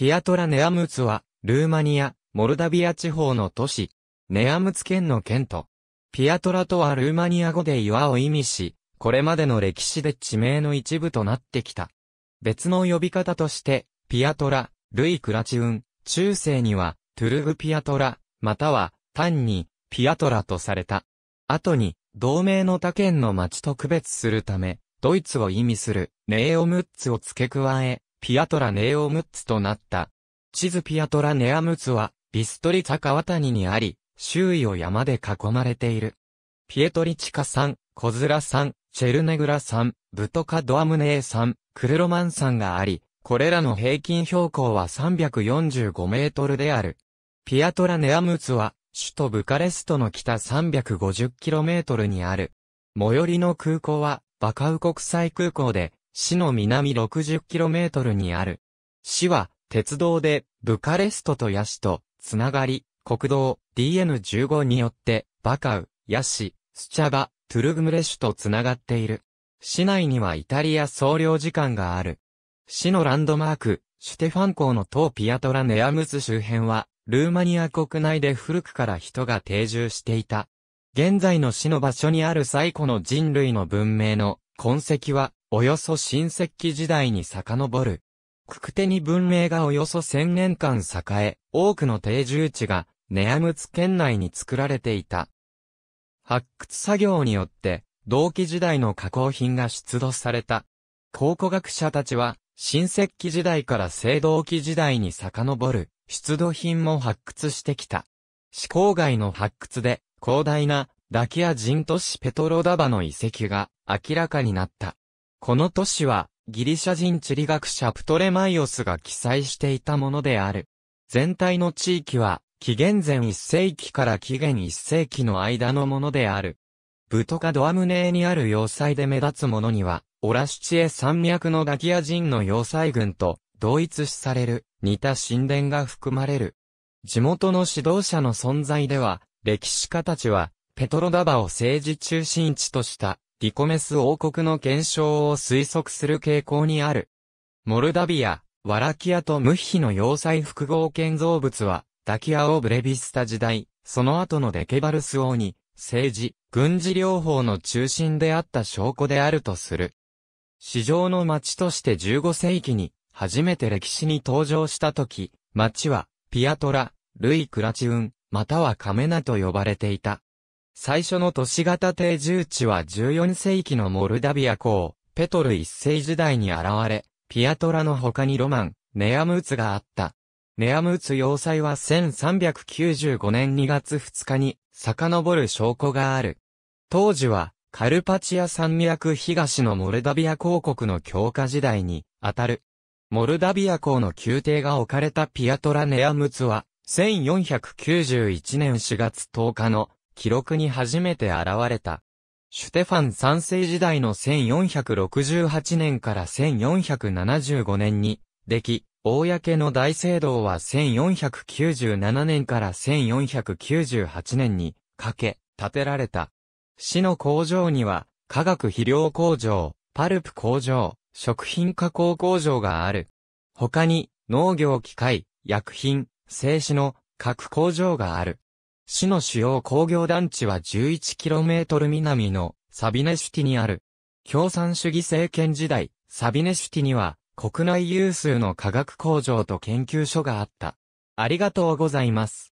ピアトラ・ネアムツは、ルーマニア、モルダビア地方の都市、ネアムツ県の県都。ピアトラとはルーマニア語で岩を意味し、これまでの歴史で地名の一部となってきた。別の呼び方として、ピアトラ、ルイ・クラチウン、中世には、トゥルグ・ピアトラ、または、単に、ピアトラとされた。後に、同盟の他県の町と区別するため、ドイツを意味する、ネーオムッツを付け加え、ピアトラネオムッツとなった。地図ピアトラネアムツは、ビストリツァ川谷にあり、周囲を山で囲まれている。ピエトリチカ山、コズラ山、チェルネグラ山、ブトカドアムネー山、クルロマン山があり、これらの平均標高は345メートルである。ピアトラネアムツは、首都ブカレストの北3 5 0トルにある。最寄りの空港は、バカウ国際空港で、市の南 60km にある。市は、鉄道で、ブカレストとヤシと、つながり、国道 DN15 によって、バカウ、ヤシ、スチャバ、トゥルグムレシュとつながっている。市内にはイタリア総領事館がある。市のランドマーク、シュテファン港の塔ピアトラネアムズ周辺は、ルーマニア国内で古くから人が定住していた。現在の市の場所にある最古の人類の文明の痕跡は、およそ新石器時代に遡る。ククテニ文明がおよそ1000年間栄え、多くの定住地がネアムツ県内に作られていた。発掘作業によって、同期時代の加工品が出土された。考古学者たちは、新石器時代から青銅器時代に遡る出土品も発掘してきた。市郊外の発掘で、広大なダキア人都市ペトロダバの遺跡が明らかになった。この都市は、ギリシャ人地理学者プトレマイオスが記載していたものである。全体の地域は、紀元前1世紀から紀元1世紀の間のものである。ブトカドアムネーにある要塞で目立つものには、オラシチエ山脈のガキア人の要塞群と同一視される、似た神殿が含まれる。地元の指導者の存在では、歴史家たちは、ペトロダバを政治中心地としたリコメス王国の減少を推測する傾向にある。モルダビア、ワラキアとムヒヒの要塞複合建造物は、ダキアオブレビスタ時代、その後のデケバルス王に、政治、軍事両方の中心であった証拠であるとする。市場の町として15世紀に、初めて歴史に登場した時、町は、ピアトラ、ルイ・クラチウン、またはカメナと呼ばれていた。最初の都市型定住地は14世紀のモルダビア港、ペトル一世時代に現れ、ピアトラの他にロマン、ネアムーツがあった。ネアムーツ要塞は1395年2月2日に遡る証拠がある。当時は、カルパチア山脈東のモルダビア公国の強化時代に、当たる。モルダビア公の宮廷が置かれたピアトラネアムツは、1491年4月10日の記録に初めて現れた。シュテファン3世時代の1468年から1475年に、でき、公の大聖堂は1497年から1498年に、かけ、建てられた。市の工場には、化学肥料工場、パルプ工場、食品加工工場がある。他に、農業機械、薬品、製紙の各工場がある。市の主要工業団地は 11km 南のサビネシュティにある。共産主義政権時代、サビネシュティには国内有数の科学工場と研究所があった。ありがとうございます。